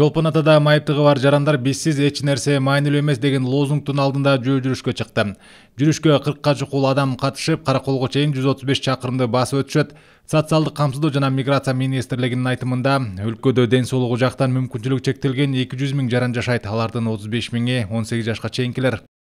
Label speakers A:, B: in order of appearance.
A: чолпон атада майыптыгы бар жарандар бизсиз эч нерсе маанилүү эмес деген лозунгдун алдында жөө жүрүшкө чыкты жүрүшкө кыркка чукул адам катышып караколго чейин жүз отуз беш чакырымды басып өтүшөт социалдык камсыздоо жана миграция министрлигинин айтымында өлкөдө ден соолугу жактан мүмкүнчүлүгү чектелген эки жүз миң жаран жашайт алардын отуз беш миңи он сегиз жашка чейинкилер